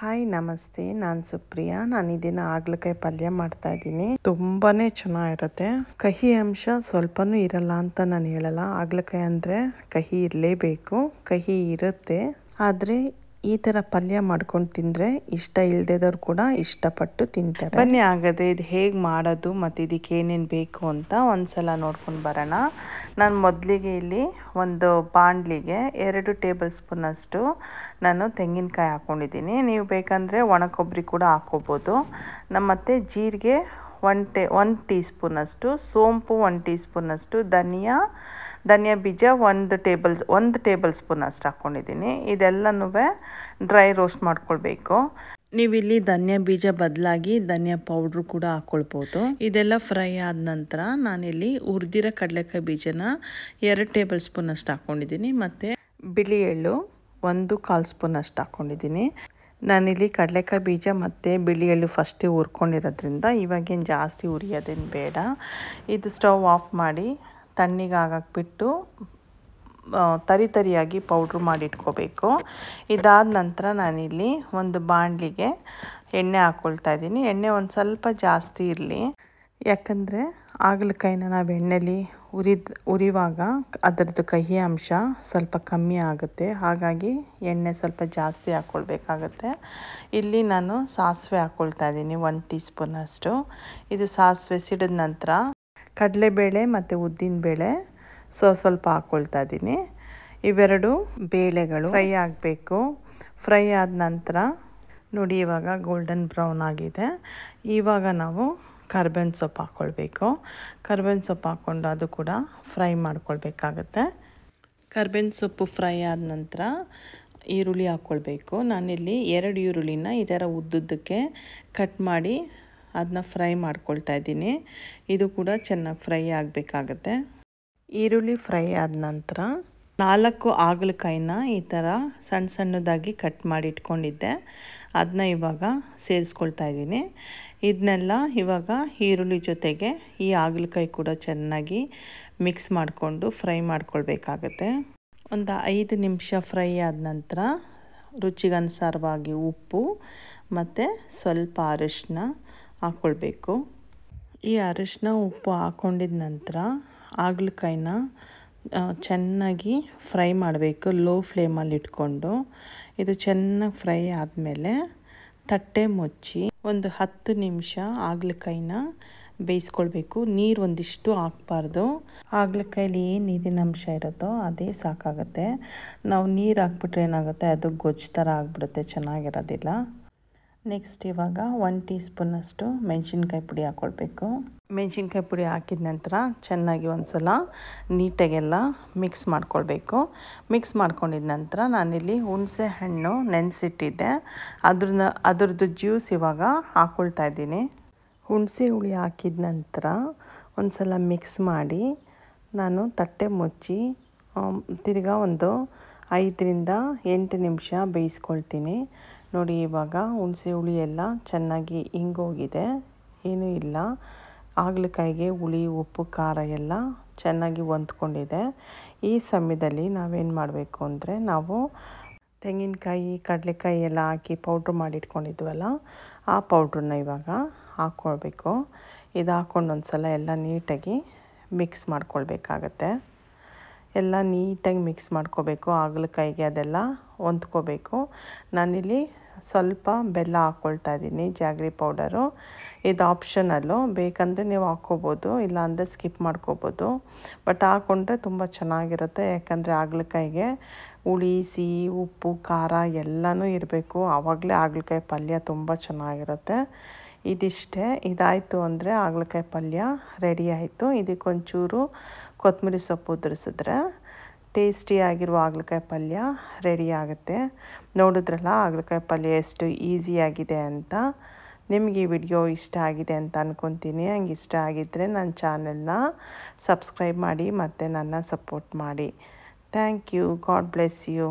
hi ನಮಸ್ತೆ ನಾನ್ ಸುಪ್ರಿಯಾ ನಾನು ಇದನ್ನ ಆಗ್ಲಕಾಯಿ ಪಲ್ಯ ಮಾಡ್ತಾ ಇದ್ದೀನಿ ತುಂಬಾನೇ ಚೆನ್ನಾಗಿರುತ್ತೆ ಕಹಿ ಅಂಶ ಸ್ವಲ್ಪನೂ ಇರಲ್ಲ ಅಂತ ನಾನು ಹೇಳಲ್ಲ ಆಗ್ಲಕಾಯಿ ಅಂದ್ರೆ ಕಹಿ ಇರಲೇಬೇಕು ಕಹಿ ಇರುತ್ತೆ ಆದ್ರೆ ಈ ಥರ ಪಲ್ಯ ಮಾಡ್ಕೊಂಡು ತಿಂದರೆ ಇಷ್ಟ ಇಲ್ಲದೇದವ್ರು ಕೂಡ ಇಷ್ಟಪಟ್ಟು ತಿಂತಾರೆ ಬನ್ನಿ ಆಗದೆ ಇದು ಹೇಗೆ ಮಾಡೋದು ಮತ್ತು ಇದಕ್ಕೆ ಏನೇನು ಬೇಕು ಅಂತ ಒಂದು ಸಲ ನೋಡ್ಕೊಂಡು ಬರೋಣ ನಾನು ಮೊದಲಿಗೆ ಇಲ್ಲಿ ಒಂದು ಬಾಣಲಿಗೆ ಎರಡು ಟೇಬಲ್ ಸ್ಪೂನಷ್ಟು ನಾನು ತೆಂಗಿನಕಾಯಿ ಹಾಕ್ಕೊಂಡಿದ್ದೀನಿ ನೀವು ಬೇಕಂದರೆ ಒಣ ಕೊಬ್ಬರಿ ಕೂಡ ಹಾಕ್ಕೋಬೋದು ನಮ್ಮತ್ತೆ ಜೀರಿಗೆ ಒನ್ ಟೇ ಒನ್ ಟೀ ಸ್ಪೂನಷ್ಟು ಸೋಂಪು ಒನ್ ಟೀ ಅಷ್ಟು ಧನಿಯಾ ಧನಿಯಾ ಬೀಜ ಒಂದು ಟೇಬಲ್ ಒಂದು ಟೇಬಲ್ ಸ್ಪೂನ್ ಅಷ್ಟು ಹಾಕ್ಕೊಂಡಿದ್ದೀನಿ ಇದೆಲ್ಲನು ಡ್ರೈ ರೋಸ್ಟ್ ಮಾಡ್ಕೊಳ್ಬೇಕು ನೀವಿಲ್ಲಿ ಧನಿಯಾ ಬೀಜ ಬದಲಾಗಿ ಧನಿಯಾ ಪೌಡ್ರು ಕೂಡ ಹಾಕ್ಕೊಳ್ಬೋದು ಇದೆಲ್ಲ ಫ್ರೈ ಆದ ನಂತರ ನಾನಿಲ್ಲಿ ಹುರಿದಿರೋ ಕಡಲೆಕಾಯಿ ಬೀಜನ ಎರಡು ಟೇಬಲ್ ಸ್ಪೂನ್ ಅಷ್ಟು ಹಾಕ್ಕೊಂಡಿದ್ದೀನಿ ಮತ್ತು ಬಿಳಿ ಎಳ್ಳು ಒಂದು ಕಾಲು ಸ್ಪೂನ್ ಅಷ್ಟು ಹಾಕ್ಕೊಂಡಿದ್ದೀನಿ ನಾನಿಲ್ಲಿ ಕಡಲೆಕಾಯಿ ಬೀಜ ಮತ್ತು ಬಿಳಿ ಎಳ್ಳು ಫಸ್ಟೇ ಹುರ್ಕೊಂಡಿರೋದ್ರಿಂದ ಇವಾಗೇನು ಜಾಸ್ತಿ ಉರಿಯೋದೇನು ಬೇಡ ಇದು ಸ್ಟವ್ ಆಫ್ ಮಾಡಿ ತಣ್ಣಿಗೆ ಬಿಟ್ಟು ತರಿ ತರಿಯಾಗಿ ಪೌಡ್ರ್ ಮಾಡಿಟ್ಕೋಬೇಕು ಇದಾದ ನಂತರ ನಾನಿಲ್ಲಿ ಒಂದು ಬಾಣಲಿಗೆ ಎಣ್ಣೆ ಹಾಕ್ಕೊಳ್ತಾ ಇದ್ದೀನಿ ಎಣ್ಣೆ ಒಂದು ಸ್ವಲ್ಪ ಜಾಸ್ತಿ ಇರಲಿ ಯಾಕಂದರೆ ಹಾಗಲಕಾಯಿನ ನಾವು ಎಣ್ಣೆಲಿ ಉರಿದ ಉರಿವಾಗ ಅದರದ್ದು ಕಹಿ ಅಂಶ ಸ್ವಲ್ಪ ಕಮ್ಮಿ ಆಗುತ್ತೆ ಹಾಗಾಗಿ ಎಣ್ಣೆ ಸ್ವಲ್ಪ ಜಾಸ್ತಿ ಹಾಕ್ಕೊಳ್ಬೇಕಾಗತ್ತೆ ಇಲ್ಲಿ ನಾನು ಸಾಸಿವೆ ಹಾಕ್ಕೊಳ್ತಾ ಇದ್ದೀನಿ ಒನ್ ಟೀ ಸ್ಪೂನಷ್ಟು ಇದು ಸಾಸಿವೆ ಸಿಡಿದ ನಂತರ ಕಡಲೆಬೇಳೆ ಮತ್ತು ಉದ್ದಿನ ಬೇಳೆ ಸೊ ಸ್ವಲ್ಪ ಹಾಕ್ಕೊಳ್ತಾ ಇದ್ದೀನಿ ಇವೆರಡು ಬೇಳೆಗಳು ಫ್ರೈ ಆಗಬೇಕು ಫ್ರೈ ಆದ ನಂತರ ನೋಡಿ ಇವಾಗ ಗೋಲ್ಡನ್ ಬ್ರೌನ್ ಆಗಿದೆ ಇವಾಗ ನಾವು ಕರ್ಬೇವಿನ ಸೊಪ್ಪು ಹಾಕ್ಕೊಳ್ಬೇಕು ಕರ್ಬೇವಿನ ಸೊಪ್ಪು ಹಾಕ್ಕೊಂಡು ಅದು ಕೂಡ ಫ್ರೈ ಮಾಡ್ಕೊಳ್ಬೇಕಾಗತ್ತೆ ಕರ್ಬೇವಿನ ಸೊಪ್ಪು ಫ್ರೈ ಆದ ನಂತರ ಈರುಳ್ಳಿ ಹಾಕ್ಕೊಳ್ಬೇಕು ನಾನಿಲ್ಲಿ ಎರಡು ಈರುಳ್ಳಿನ ಈ ಥರ ಉದ್ದುದ್ದಕ್ಕೆ ಕಟ್ ಮಾಡಿ ಅದನ್ನ ಫ್ರೈ ಮಾಡ್ಕೊಳ್ತಾ ಇದ್ದೀನಿ ಇದು ಕೂಡ ಚೆನ್ನಾಗಿ ಫ್ರೈ ಆಗಬೇಕಾಗತ್ತೆ ಈರುಳ್ಳಿ ಫ್ರೈ ಆದ ನಂತರ ನಾಲ್ಕು ಆಗಲಕಾಯಿನ ಈ ಥರ ಸಣ್ಣ ಸಣ್ಣದಾಗಿ ಕಟ್ ಮಾಡಿ ಇಟ್ಕೊಂಡಿದ್ದೆ ಅದನ್ನ ಇವಾಗ ಸೇರಿಸ್ಕೊಳ್ತಾ ಇದ್ದೀನಿ ಇದನ್ನೆಲ್ಲ ಇವಾಗ ಈರುಳ್ಳಿ ಜೊತೆಗೆ ಈ ಹಾಗಲಕಾಯಿ ಕೂಡ ಚೆನ್ನಾಗಿ ಮಿಕ್ಸ್ ಮಾಡಿಕೊಂಡು ಫ್ರೈ ಮಾಡ್ಕೊಳ್ಬೇಕಾಗತ್ತೆ ಒಂದು ಐದು ನಿಮಿಷ ಫ್ರೈ ಆದ ನಂತರ ರುಚಿಗನುಸಾರವಾಗಿ ಉಪ್ಪು ಮತ್ತು ಸ್ವಲ್ಪ ಅರಿಶಿನ ಹಾಕ್ಕೊಳ್ಬೇಕು ಈ ಅರಿಶಿನ ಉಪ್ಪು ಹಾಕ್ಕೊಂಡಿದ ನಂತರ ಹಾಗಲಕಾಯಿನ ಚೆನ್ನಾಗಿ ಫ್ರೈ ಮಾಡಬೇಕು ಲೋ ಫ್ಲೇಮಲ್ಲಿ ಇಟ್ಕೊಂಡು ಇದು ಚೆನ್ನಾಗಿ ಫ್ರೈ ಆದಮೇಲೆ ತಟ್ಟೆ ಮುಚ್ಚಿ ಒಂದು ಹತ್ತು ನಿಮಿಷ ಆಗ್ಲಕಾಯಿನ ಬೇಯಿಸ್ಕೊಳ್ಬೇಕು ನೀರು ಒಂದಿಷ್ಟು ಹಾಕ್ಬಾರ್ದು ಆಗ್ಲಕಾಯಲ್ಲಿ ಏನು ನೀರಿನ ಅಂಶ ಇರುತ್ತೋ ಅದೇ ಸಾಕಾಗುತ್ತೆ ನಾವು ನೀರು ಹಾಕ್ಬಿಟ್ರೆ ಏನಾಗುತ್ತೆ ಅದು ಗೊಜ್ಜು ಥರ ಆಗಿಬಿಡುತ್ತೆ ಚೆನ್ನಾಗಿರೋದಿಲ್ಲ ನೆಕ್ಸ್ಟ್ ಇವಾಗ ಒನ್ ಟೀ ಸ್ಪೂನಷ್ಟು ಮೆಣಸಿನ್ಕಾಯಿ ಪುಡಿ ಹಾಕ್ಕೊಳ್ಬೇಕು ಮೆಣಸಿನ್ಕಾಯಿ ಪುಡಿ ಹಾಕಿದ ನಂತರ ಚೆನ್ನಾಗಿ ಒಂದು ಸಲ ನೀಟಾಗೆಲ್ಲ ಮಿಕ್ಸ್ ಮಾಡ್ಕೊಳ್ಬೇಕು ಮಿಕ್ಸ್ ಮಾಡ್ಕೊಂಡಿದ ನಂತರ ನಾನಿಲ್ಲಿ ಹುಣಸೆ ಹಣ್ಣು ನೆನೆಸಿಟ್ಟಿದ್ದೆ ಅದ್ರನ್ನ ಅದ್ರದ್ದು ಜ್ಯೂಸ್ ಇವಾಗ ಹಾಕ್ಕೊಳ್ತಾ ಇದ್ದೀನಿ ಹುಣಸೆ ಹುಳಿ ಹಾಕಿದ ನಂತರ ಒಂದು ಸಲ ಮಿಕ್ಸ್ ಮಾಡಿ ನಾನು ತಟ್ಟೆ ಮುಚ್ಚಿ ತಿರ್ಗಾ ಒಂದು ಐದರಿಂದ ಎಂಟು ನಿಮಿಷ ಬೇಯಿಸ್ಕೊಳ್ತೀನಿ ನೋಡಿ ಇವಾಗ ಹುಣಸೆ ಹುಳಿ ಎಲ್ಲ ಚೆನ್ನಾಗಿ ಹಿಂಗೋಗಿದೆ ಏನೂ ಇಲ್ಲ ಆಗ್ಲಕಾಯಿಗೆ ಹುಳಿ ಉಪ್ಪು ಖಾರ ಎಲ್ಲ ಚೆನ್ನಾಗಿ ಹೊಂದ್ಕೊಂಡಿದೆ ಈ ಸಮಯದಲ್ಲಿ ನಾವೇನು ಮಾಡಬೇಕು ಅಂದರೆ ನಾವು ತೆಂಗಿನಕಾಯಿ ಕಡಲೆಕಾಯಿ ಎಲ್ಲ ಹಾಕಿ ಪೌಡ್ರ್ ಮಾಡಿಟ್ಕೊಂಡಿದ್ವಲ್ಲ ಆ ಪೌಡ್ರನ್ನ ಇವಾಗ ಹಾಕ್ಕೊಳ್ಬೇಕು ಇದು ಹಾಕ್ಕೊಂಡು ಒಂದು ಸಲ ಎಲ್ಲ ನೀಟಾಗಿ ಮಿಕ್ಸ್ ಮಾಡ್ಕೊಳ್ಬೇಕಾಗತ್ತೆ ಎಲ್ಲ ನೀಟಾಗಿ ಮಿಕ್ಸ್ ಮಾಡ್ಕೋಬೇಕು ಹಾಗಲಕಾಯಿಗೆ ಅದೆಲ್ಲ ಹೊಂದ್ಕೋಬೇಕು ನಾನಿಲ್ಲಿ ಸ್ವಲ್ಪ ಬೆಲ್ಲ ಹಾಕ್ಕೊಳ್ತಾ ಇದ್ದೀನಿ ಜಾಗ್ರಿ ಪೌಡರು ಇದು ಆಪ್ಷನಲ್ಲು ಬೇಕಂದರೆ ನೀವು ಹಾಕ್ಕೋಬೋದು ಇಲ್ಲಾಂದರೆ ಸ್ಕಿಪ್ ಮಾಡ್ಕೋಬೋದು ಬಟ್ ಹಾಕ್ಕೊಂಡ್ರೆ ತುಂಬ ಚೆನ್ನಾಗಿರುತ್ತೆ ಯಾಕಂದರೆ ಹಾಗಲಕಾಯಿಗೆ ಹುಳಿ ಸಿಹಿ ಉಪ್ಪು ಖಾರ ಎಲ್ಲನೂ ಇರಬೇಕು ಆವಾಗಲೇ ಹಾಗಲಕಾಯಿ ಪಲ್ಯ ತುಂಬ ಚೆನ್ನಾಗಿರುತ್ತೆ ಇದಿಷ್ಟೇ ಇದಾಯಿತು ಅಂದರೆ ಹಾಗಲಕಾಯಿ ಪಲ್ಯ ರೆಡಿ ಆಯಿತು ಇದಕ್ಕೊಂಚೂರು ಕೊತ್ತಂಬರಿ ಸೊಪ್ಪು ಉದುರಿಸಿದ್ರೆ ಟೇಸ್ಟಿಯಾಗಿರುವ ಹಾಗಲಕಾಯಿ ಪಲ್ಯ ರೆಡಿ ಆಗುತ್ತೆ ನೋಡಿದ್ರಲ್ಲ ಹಾಗಲಕಾಯಿ ಪಲ್ಯ ಎಷ್ಟು ಈಸಿಯಾಗಿದೆ ಅಂತ ನಿಮಗೆ ಈ ವಿಡಿಯೋ ಇಷ್ಟ ಆಗಿದೆ ಅಂತ ಅಂದ್ಕೊತೀನಿ ಹಂಗೆ ಇಷ್ಟ ಆಗಿದ್ದರೆ ನನ್ನ ಚಾನೆಲ್ನ ಸಬ್ಸ್ಕ್ರೈಬ್ ಮಾಡಿ ಮತ್ತು ನನ್ನ ಸಪೋರ್ಟ್ ಮಾಡಿ thank you God bless you